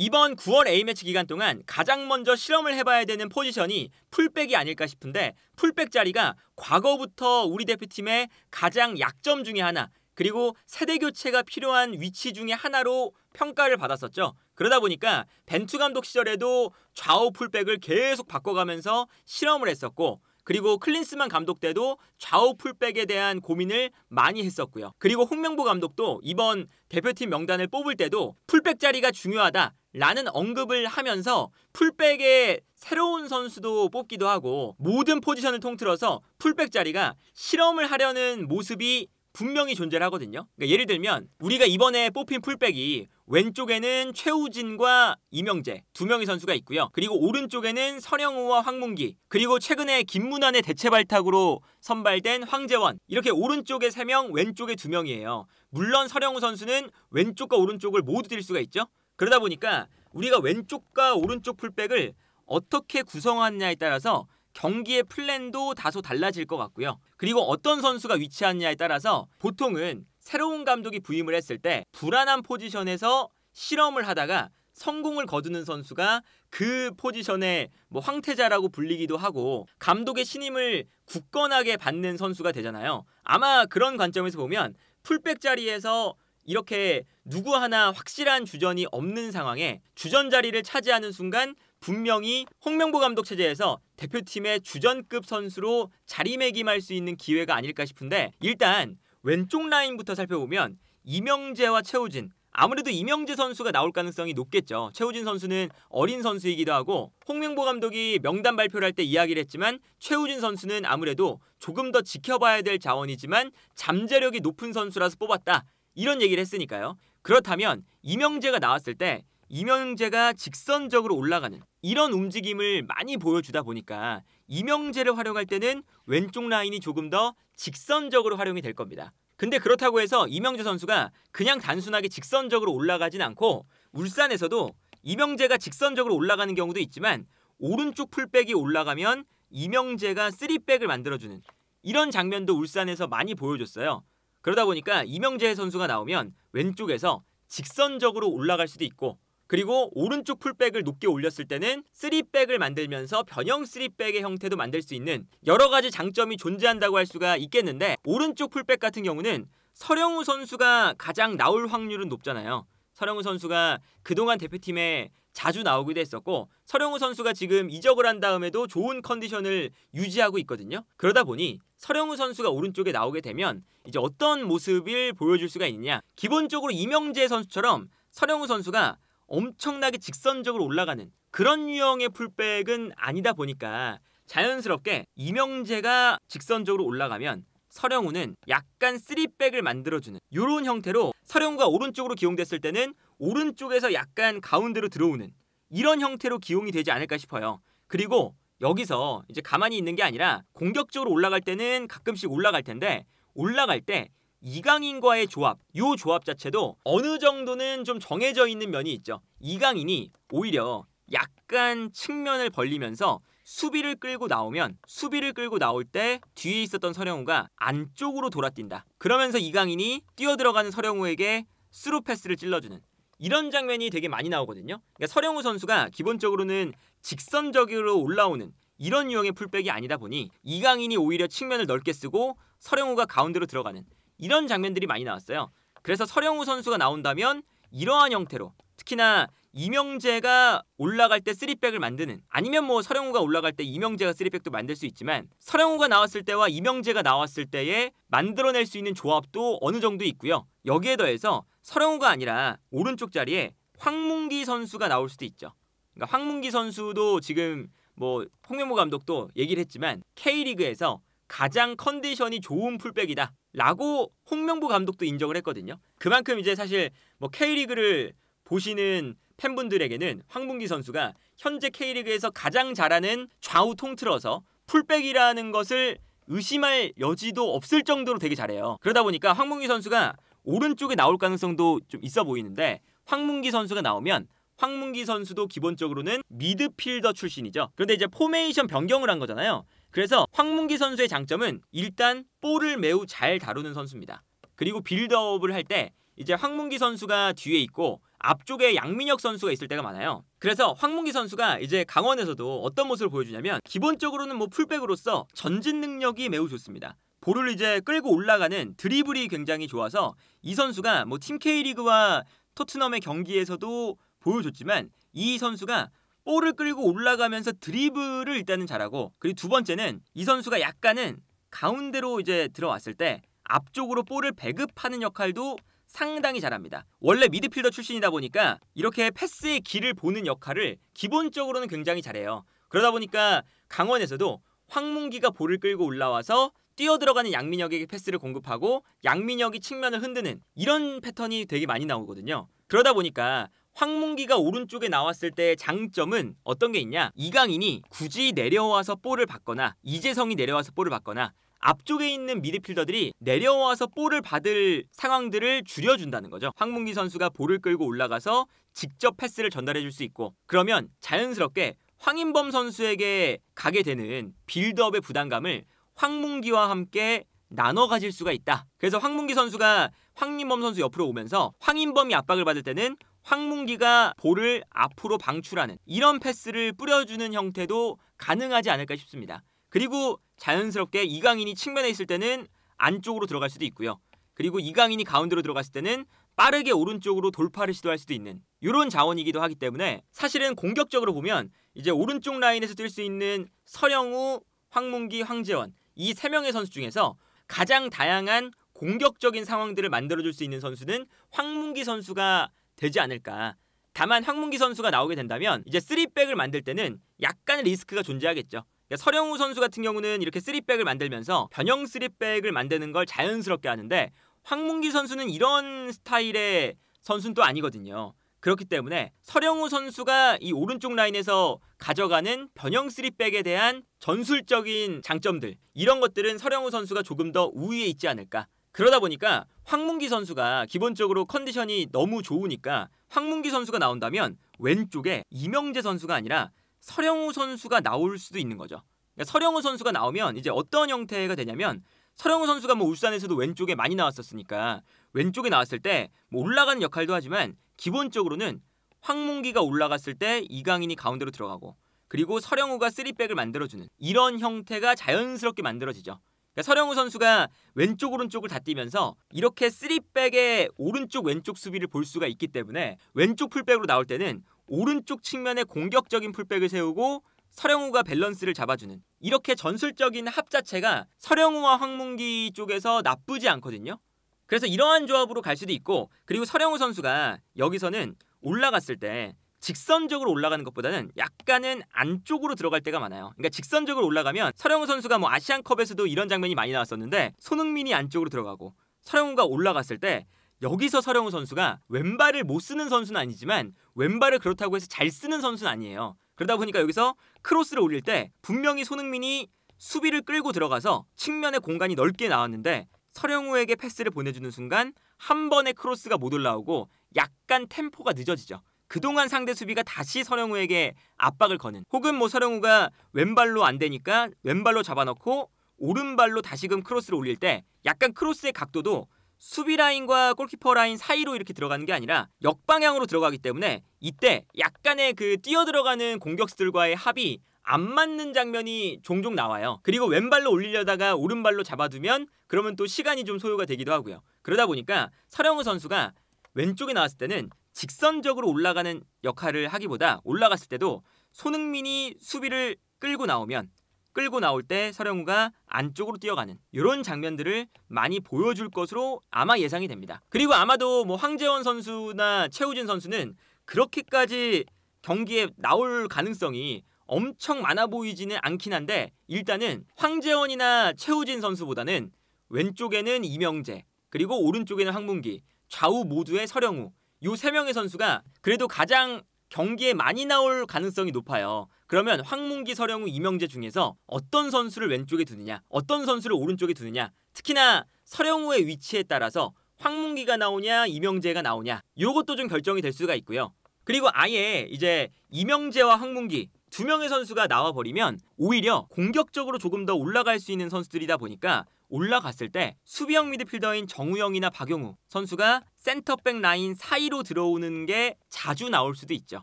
이번 9월 A매치 기간 동안 가장 먼저 실험을 해봐야 되는 포지션이 풀백이 아닐까 싶은데 풀백 자리가 과거부터 우리 대표팀의 가장 약점 중의 하나 그리고 세대 교체가 필요한 위치 중의 하나로 평가를 받았었죠. 그러다 보니까 벤투 감독 시절에도 좌우 풀백을 계속 바꿔가면서 실험을 했었고 그리고 클린스만 감독 때도 좌우 풀백에 대한 고민을 많이 했었고요. 그리고 홍명보 감독도 이번 대표팀 명단을 뽑을 때도 풀백 자리가 중요하다. 라는 언급을 하면서 풀백의 새로운 선수도 뽑기도 하고 모든 포지션을 통틀어서 풀백 자리가 실험을 하려는 모습이 분명히 존재를 하거든요. 그러니까 예를 들면 우리가 이번에 뽑힌 풀백이 왼쪽에는 최우진과 이명재 두 명의 선수가 있고요. 그리고 오른쪽에는 서령우와 황문기 그리고 최근에 김문환의 대체 발탁으로 선발된 황재원 이렇게 오른쪽에 3명 왼쪽에 2명이에요. 물론 서령우 선수는 왼쪽과 오른쪽을 모두 뛸 수가 있죠. 그러다 보니까 우리가 왼쪽과 오른쪽 풀백을 어떻게 구성하느냐에 따라서 경기의 플랜도 다소 달라질 것 같고요. 그리고 어떤 선수가 위치하느냐에 따라서 보통은 새로운 감독이 부임을 했을 때 불안한 포지션에서 실험을 하다가 성공을 거두는 선수가 그 포지션의 뭐 황태자라고 불리기도 하고 감독의 신임을 굳건하게 받는 선수가 되잖아요. 아마 그런 관점에서 보면 풀백 자리에서 이렇게 누구 하나 확실한 주전이 없는 상황에 주전 자리를 차지하는 순간 분명히 홍명보 감독 체제에서 대표팀의 주전급 선수로 자리매김할 수 있는 기회가 아닐까 싶은데 일단 왼쪽 라인부터 살펴보면 이명재와 최우진 아무래도 이명재 선수가 나올 가능성이 높겠죠. 최우진 선수는 어린 선수이기도 하고 홍명보 감독이 명단 발표를 할 때 이야기를 했지만 최우진 선수는 아무래도 조금 더 지켜봐야 될 자원이지만 잠재력이 높은 선수라서 뽑았다. 이런 얘기를 했으니까요. 그렇다면 이명재가 나왔을 때 이명재가 직선적으로 올라가는 이런 움직임을 많이 보여주다 보니까 이명재를 활용할 때는 왼쪽 라인이 조금 더 직선적으로 활용이 될 겁니다. 근데 그렇다고 해서 이명재 선수가 그냥 단순하게 직선적으로 올라가진 않고 울산에서도 이명재가 직선적으로 올라가는 경우도 있지만 오른쪽 풀백이 올라가면 이명재가 쓰리백을 만들어주는 이런 장면도 울산에서 많이 보여줬어요. 그러다 보니까 이명재 선수가 나오면 왼쪽에서 직선적으로 올라갈 수도 있고 그리고 오른쪽 풀백을 높게 올렸을 때는 3백을 만들면서 변형 3백의 형태도 만들 수 있는 여러 가지 장점이 존재한다고 할 수가 있겠는데 오른쪽 풀백 같은 경우는 서령우 선수가 가장 나올 확률은 높잖아요. 서령우 선수가 그동안 대표팀에 자주 나오기도 했었고 서령우 선수가 지금 이적을 한 다음에도 좋은 컨디션을 유지하고 있거든요. 그러다 보니 서령우 선수가 오른쪽에 나오게 되면 이제 어떤 모습을 보여줄 수가 있느냐. 기본적으로 이명재 선수처럼 서령우 선수가 엄청나게 직선적으로 올라가는 그런 유형의 풀백은 아니다 보니까 자연스럽게 이명재가 직선적으로 올라가면 서령우는 약간 쓰리백을 만들어주는 이런 형태로 서령우가 오른쪽으로 기용됐을 때는 오른쪽에서 약간 가운데로 들어오는 이런 형태로 기용이 되지 않을까 싶어요. 그리고 여기서 이제 가만히 있는 게 아니라 공격적으로 올라갈 때는 가끔씩 올라갈 텐데 올라갈 때 이강인과의 조합, 요 조합 자체도 어느 정도는 좀 정해져 있는 면이 있죠. 이강인이 오히려 약간 측면을 벌리면서 수비를 끌고 나오면 수비를 끌고 나올 때 뒤에 있었던 서령우가 안쪽으로 돌아뛴다. 그러면서 이강인이 뛰어들어가는 서령우에게 스루 패스를 찔러주는 이런 장면이 되게 많이 나오거든요. 그러니까 서령우 선수가 기본적으로는 직선적으로 올라오는 이런 유형의 풀백이 아니다 보니 이강인이 오히려 측면을 넓게 쓰고 서령우가 가운데로 들어가는 이런 장면들이 많이 나왔어요. 그래서 서령우 선수가 나온다면 이러한 형태로 특히나 이명재가 올라갈 때 쓰리백을 만드는 아니면 뭐 서령우가 올라갈 때 이명재가 쓰리백도 만들 수 있지만 서령우가 나왔을 때와 이명재가 나왔을 때에 만들어낼 수 있는 조합도 어느 정도 있고요. 여기에 더해서 서령우가 아니라 오른쪽 자리에 황문기 선수가 나올 수도 있죠. 그러니까 황문기 선수도 지금 뭐 홍명보 감독도 얘기를 했지만 K리그에서 가장 컨디션이 좋은 풀백이다. 라고 홍명보 감독도 인정을 했거든요. 그만큼 이제 사실 뭐 K리그를 보시는 팬분들에게는 황문기 선수가 현재 K리그에서 가장 잘하는 좌우 통틀어서 풀백이라는 것을 의심할 여지도 없을 정도로 되게 잘해요. 그러다 보니까 황문기 선수가 오른쪽에 나올 가능성도 좀 있어 보이는데 황문기 선수가 나오면 황문기 선수도 기본적으로는 미드필더 출신이죠. 그런데 이제 포메이션 변경을 한 거잖아요. 그래서 황문기 선수의 장점은 일단 볼을 매우 잘 다루는 선수입니다. 그리고 빌드업을 할때 이제 황문기 선수가 뒤에 있고 앞쪽에 양민혁 선수가 있을 때가 많아요. 그래서 황문기 선수가 이제 강원에서도 어떤 모습을 보여주냐면 기본적으로는 뭐 풀백으로서 전진 능력이 매우 좋습니다. 볼을 이제 끌고 올라가는 드리블이 굉장히 좋아서 이 선수가 뭐 팀 K리그와 토트넘의 경기에서도 보여줬지만 이 선수가 볼을 끌고 올라가면서 드리블을 일단은 잘하고 그리고 두 번째는 이 선수가 약간은 가운데로 이제 들어왔을 때 앞쪽으로 볼을 배급하는 역할도 상당히 잘합니다. 원래 미드필더 출신이다 보니까 이렇게 패스의 길을 보는 역할을 기본적으로는 굉장히 잘해요. 그러다 보니까 강원에서도 황문기가 볼을 끌고 올라와서 뛰어들어가는 양민혁에게 패스를 공급하고 양민혁이 측면을 흔드는 이런 패턴이 되게 많이 나오거든요. 그러다 보니까 황문기가 오른쪽에 나왔을 때의 장점은 어떤 게 있냐? 이강인이 굳이 내려와서 볼을 받거나 이재성이 내려와서 볼을 받거나 앞쪽에 있는 미드필더들이 내려와서 볼을 받을 상황들을 줄여준다는 거죠. 황문기 선수가 볼을 끌고 올라가서 직접 패스를 전달해줄 수 있고 그러면 자연스럽게 황인범 선수에게 가게 되는 빌드업의 부담감을 황문기와 함께 나눠 가질 수가 있다. 그래서 황문기 선수가 황인범 선수 옆으로 오면서 황인범이 압박을 받을 때는 황문기가 볼을 앞으로 방출하는 이런 패스를 뿌려주는 형태도 가능하지 않을까 싶습니다. 그리고 자연스럽게 이강인이 측면에 있을 때는 안쪽으로 들어갈 수도 있고요. 그리고 이강인이 가운데로 들어갔을 때는 빠르게 오른쪽으로 돌파를 시도할 수도 있는 이런 자원이기도 하기 때문에 사실은 공격적으로 보면 이제 오른쪽 라인에서 뛸 수 있는 서령우, 황문기, 황재원 이 세 명의 선수 중에서 가장 다양한 공격적인 상황들을 만들어줄 수 있는 선수는 황문기 선수가 되지 않을까. 다만 황문기 선수가 나오게 된다면 이제 3백을 만들 때는 약간의 리스크가 존재하겠죠. 그러니까 서령우 선수 같은 경우는 이렇게 쓰리백을 만들면서 변형 쓰리백을 만드는 걸 자연스럽게 하는데 황문기 선수는 이런 스타일의 선수는 또 아니거든요. 그렇기 때문에 서령우 선수가 이 오른쪽 라인에서 가져가는 변형 쓰리백에 대한 전술적인 장점들 이런 것들은 서령우 선수가 조금 더 우위에 있지 않을까 그러다 보니까 황문기 선수가 기본적으로 컨디션이 너무 좋으니까 황문기 선수가 나온다면 왼쪽에 이명재 선수가 아니라 서령우 선수가 나올 수도 있는 거죠. 그러니까 서령우 선수가 나오면 이제 어떤 형태가 되냐면 서령우 선수가 뭐 울산에서도 왼쪽에 많이 나왔었으니까 왼쪽에 나왔을 때뭐 올라가는 역할도 하지만 기본적으로는 황문기가 올라갔을 때 이강인이 가운데로 들어가고 그리고 서령우가 3백을 만들어주는 이런 형태가 자연스럽게 만들어지죠. 그러니까 서령우 선수가 왼쪽 오른쪽을 다 뛰면서 이렇게 3백의 오른쪽 왼쪽 수비를 볼 수가 있기 때문에 왼쪽 풀백으로 나올 때는 오른쪽 측면에 공격적인 풀백을 세우고 서령우가 밸런스를 잡아주는 이렇게 전술적인 합 자체가 서령우와 황문기 쪽에서 나쁘지 않거든요. 그래서 이러한 조합으로 갈 수도 있고 그리고 서령우 선수가 여기서는 올라갔을 때 직선적으로 올라가는 것보다는 약간은 안쪽으로 들어갈 때가 많아요. 그러니까 직선적으로 올라가면 서령우 선수가 뭐 아시안컵에서도 이런 장면이 많이 나왔었는데 손흥민이 안쪽으로 들어가고 서령우가 올라갔을 때 여기서 서령우 선수가 왼발을 못 쓰는 선수는 아니지만 왼발을 그렇다고 해서 잘 쓰는 선수는 아니에요. 그러다 보니까 여기서 크로스를 올릴 때 분명히 손흥민이 수비를 끌고 들어가서 측면의 공간이 넓게 나왔는데 서령우에게 패스를 보내주는 순간 한 번의 크로스가 못 올라오고 약간 템포가 늦어지죠. 그동안 상대 수비가 다시 서령우에게 압박을 거는 혹은 뭐 서령우가 왼발로 안 되니까 왼발로 잡아넣고 오른발로 다시금 크로스를 올릴 때 약간 크로스의 각도도 수비 라인과 골키퍼 라인 사이로 이렇게 들어가는 게 아니라 역방향으로 들어가기 때문에 이때 약간의 그 뛰어 들어가는 공격수들과의 합이 안 맞는 장면이 종종 나와요. 그리고 왼발로 올리려다가 오른발로 잡아두면 그러면 또 시간이 좀 소요가 되기도 하고요. 그러다 보니까 서령우 선수가 왼쪽에 나왔을 때는 직선적으로 올라가는 역할을 하기보다 올라갔을 때도 손흥민이 수비를 끌고 나오면 끌고 나올 때 서령우가 안쪽으로 뛰어가는 이런 장면들을 많이 보여줄 것으로 아마 예상이 됩니다. 그리고 아마도 뭐 황재원 선수나 최우진 선수는 그렇게까지 경기에 나올 가능성이 엄청 많아 보이지는 않긴 한데 일단은 황재원이나 최우진 선수보다는 왼쪽에는 이명재 그리고 오른쪽에는 황문기 좌우 모두의 서령우 요세 명의 선수가 그래도 가장 경기에 많이 나올 가능성이 높아요. 그러면 황문기, 서령우, 이명재 중에서 어떤 선수를 왼쪽에 두느냐, 어떤 선수를 오른쪽에 두느냐, 특히나 서령우의 위치에 따라서 황문기가 나오냐, 이명재가 나오냐, 요것도 좀 결정이 될 수가 있고요. 그리고 아예 이제 이명재와 황문기 두 명의 선수가 나와 버리면 오히려 공격적으로 조금 더 올라갈 수 있는 선수들이다 보니까 올라갔을 때 수비형 미드필더인 정우영이나 박용우 선수가 센터백 라인 사이로 들어오는 게 자주 나올 수도 있죠.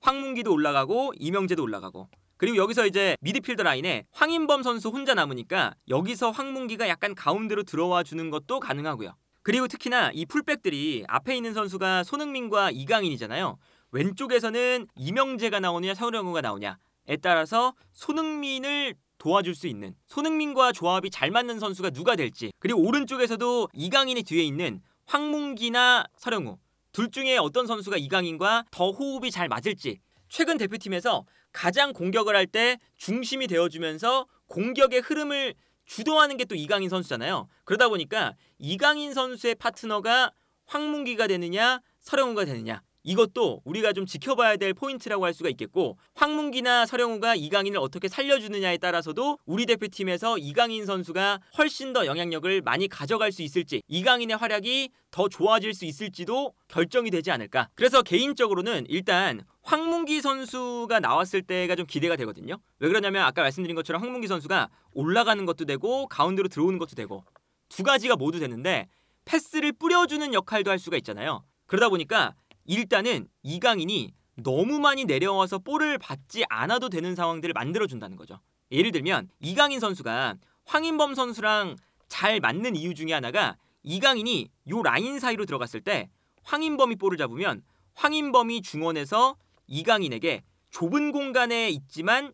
황문기도 올라가고 이명재도 올라가고 그리고 여기서 이제 미드필드 라인에 황인범 선수 혼자 남으니까 여기서 황문기가 약간 가운데로 들어와 주는 것도 가능하고요. 그리고 특히나 이 풀백들이 앞에 있는 선수가 손흥민과 이강인이잖아요. 왼쪽에서는 이명재가 나오느냐 서우령우가 나오냐에 따라서 손흥민을 도와줄 수 있는 손흥민과 조합이 잘 맞는 선수가 누가 될지 그리고 오른쪽에서도 이강인이 뒤에 있는 황문기나 서령우 둘 중에 어떤 선수가 이강인과 더 호흡이 잘 맞을지 최근 대표팀에서 가장 공격을 할 때 중심이 되어주면서 공격의 흐름을 주도하는 게 또 이강인 선수잖아요. 그러다 보니까 이강인 선수의 파트너가 황문기가 되느냐 서령우가 되느냐 이것도 우리가 좀 지켜봐야 될 포인트라고 할 수가 있겠고 황문기나 서령우가 이강인을 어떻게 살려주느냐에 따라서도 우리 대표팀에서 이강인 선수가 훨씬 더 영향력을 많이 가져갈 수 있을지 이강인의 활약이 더 좋아질 수 있을지도 결정이 되지 않을까 그래서 개인적으로는 일단 황문기 선수가 나왔을 때가 좀 기대가 되거든요 왜 그러냐면 아까 말씀드린 것처럼 황문기 선수가 올라가는 것도 되고 가운데로 들어오는 것도 되고 두 가지가 모두 되는데 패스를 뿌려주는 역할도 할 수가 있잖아요 그러다 보니까 일단은 이강인이 너무 많이 내려와서 볼을 받지 않아도 되는 상황들을 만들어준다는 거죠. 예를 들면 이강인 선수가 황인범 선수랑 잘 맞는 이유 중에 하나가 이강인이 요 라인 사이로 들어갔을 때 황인범이 볼을 잡으면 황인범이 중원에서 이강인에게 좁은 공간에 있지만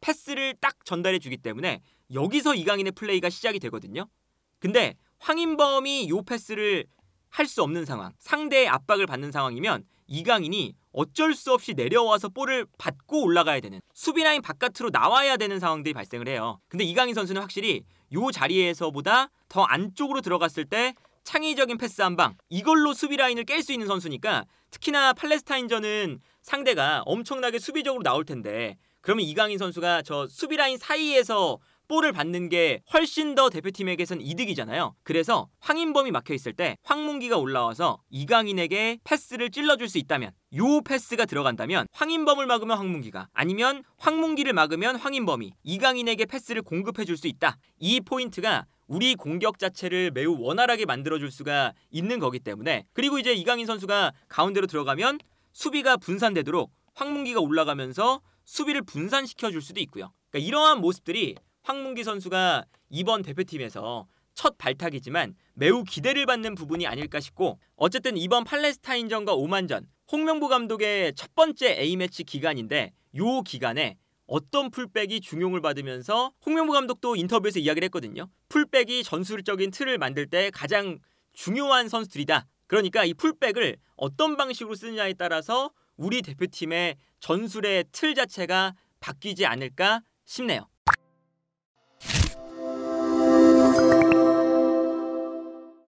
패스를 딱 전달해 주기 때문에 여기서 이강인의 플레이가 시작이 되거든요. 근데 황인범이 요 패스를 할수 없는 상황, 상대의 압박을 받는 상황이면 이강인이 어쩔 수 없이 내려와서 볼을 받고 올라가야 되는 수비 라인 바깥으로 나와야 되는 상황들이 발생을 해요. 근데 이강인 선수는 확실히 요 자리에서보다 더 안쪽으로 들어갔을 때 창의적인 패스 한 방 이걸로 수비 라인을 깰 수 있는 선수니까 특히나 팔레스타인전은 상대가 엄청나게 수비적으로 나올 텐데 그러면 이강인 선수가 저 수비 라인 사이에서 납보를 받는 게 훨씬 더 대표팀에게선 이득이잖아요. 그래서 황인범이 막혀 있을 때 황문기가 올라와서 이강인에게 패스를 찔러줄 수 있다면 요 패스가 들어간다면 황인범을 막으면 황문기가 아니면 황문기를 막으면 황인범이 이강인에게 패스를 공급해 줄 수 있다. 이 포인트가 우리 공격 자체를 매우 원활하게 만들어줄 수가 있는 거기 때문에 그리고 이제 이강인 선수가 가운데로 들어가면 수비가 분산되도록 황문기가 올라가면서 수비를 분산시켜 줄 수도 있고요. 그러니까 이러한 모습들이 황문기 선수가 이번 대표팀에서 첫 발탁이지만 매우 기대를 받는 부분이 아닐까 싶고 어쨌든 이번 팔레스타인전과 오만전 홍명보 감독의 첫 번째 A매치 기간인데 요 기간에 어떤 풀백이 중용을 받으면서 홍명보 감독도 인터뷰에서 이야기를 했거든요. 풀백이 전술적인 틀을 만들 때 가장 중요한 선수들이다. 그러니까 이 풀백을 어떤 방식으로 쓰느냐에 따라서 우리 대표팀의 전술의 틀 자체가 바뀌지 않을까 싶네요.